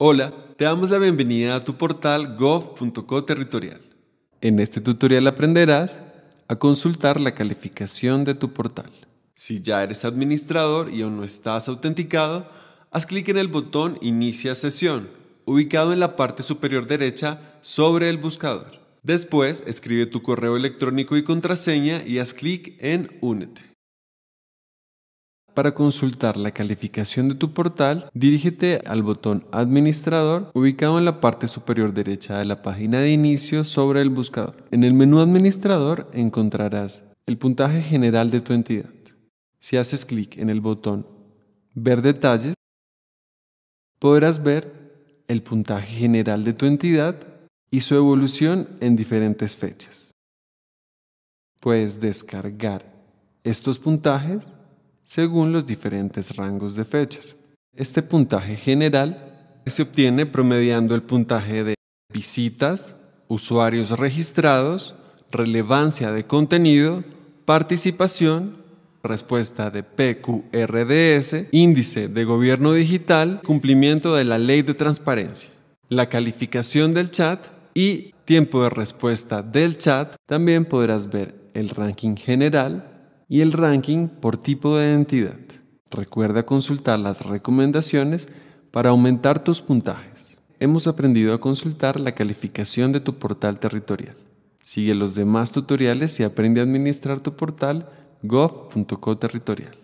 Hola, te damos la bienvenida a tu portal gov.co territorial. En este tutorial aprenderás a consultar la calificación de tu portal. Si ya eres administrador y aún no estás autenticado, haz clic en el botón Inicia sesión, ubicado en la parte superior derecha sobre el buscador. Después, escribe tu correo electrónico y contraseña y haz clic en Únete. Para consultar la calificación de tu portal, dirígete al botón Administrador ubicado en la parte superior derecha de la página de inicio sobre el buscador. En el menú Administrador encontrarás el puntaje general de tu entidad. Si haces clic en el botón Ver detalles, podrás ver el puntaje general de tu entidad y su evolución en diferentes fechas. Puedes descargar estos puntajes según los diferentes rangos de fechas. Este puntaje general se obtiene promediando el puntaje de visitas, usuarios registrados, relevancia de contenido, participación, respuesta de PQRDS, índice de gobierno digital, cumplimiento de la ley de transparencia, la calificación del chat y tiempo de respuesta del chat. También podrás ver el ranking general y el ranking por tipo de entidad. Recuerda consultar las recomendaciones para aumentar tus puntajes. Hemos aprendido a consultar la calificación de tu portal territorial. Sigue los demás tutoriales y aprende a administrar tu portal gov.co territorial.